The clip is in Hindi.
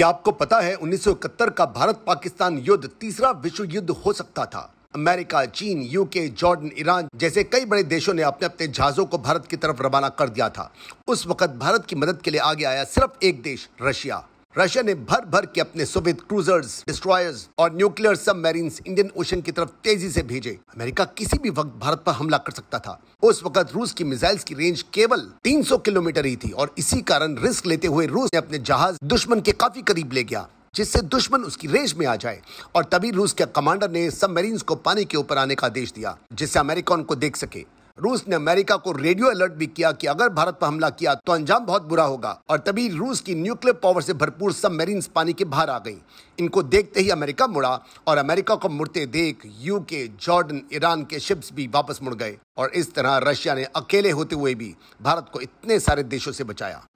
क्या आपको पता है 1971 का भारत पाकिस्तान युद्ध तीसरा विश्व युद्ध हो सकता था अमेरिका चीन यूके जॉर्डन ईरान जैसे कई बड़े देशों ने अपने अपने जहाजों को भारत की तरफ रवाना कर दिया था उस वक्त भारत की मदद के लिए आगे आया सिर्फ एक देश रशिया रशिया ने भर भर के अपने सोवियत क्रूजर्स डिस्ट्रॉयर्स और न्यूक्लियर सबमरीन इंडियन ओशन की तरफ तेजी से भेजे अमेरिका किसी भी वक्त भारत पर हमला कर सकता था उस वक्त रूस की मिसाइल्स की रेंज केवल 300 किलोमीटर ही थी और इसी कारण रिस्क लेते हुए रूस ने अपने जहाज दुश्मन के काफी करीब ले गया जिससे दुश्मन उसकी रेंज में आ जाए और तभी रूस के कमांडर ने सबमरीन को पानी के ऊपर आने का आदेश दिया जिससे अमेरिका उनको देख सके रूस ने अमेरिका को रेडियो अलर्ट भी किया कि अगर भारत पर हमला किया तो अंजाम बहुत बुरा होगा और तभी रूस की न्यूक्लियर पावर से भरपूर सबमरीन्स पानी के बाहर आ गई इनको देखते ही अमेरिका मुड़ा और अमेरिका को मुड़ते देख यूके जॉर्डन ईरान के शिप्स भी वापस मुड़ गए और इस तरह रशिया ने अकेले होते हुए भी भारत को इतने सारे देशों से बचाया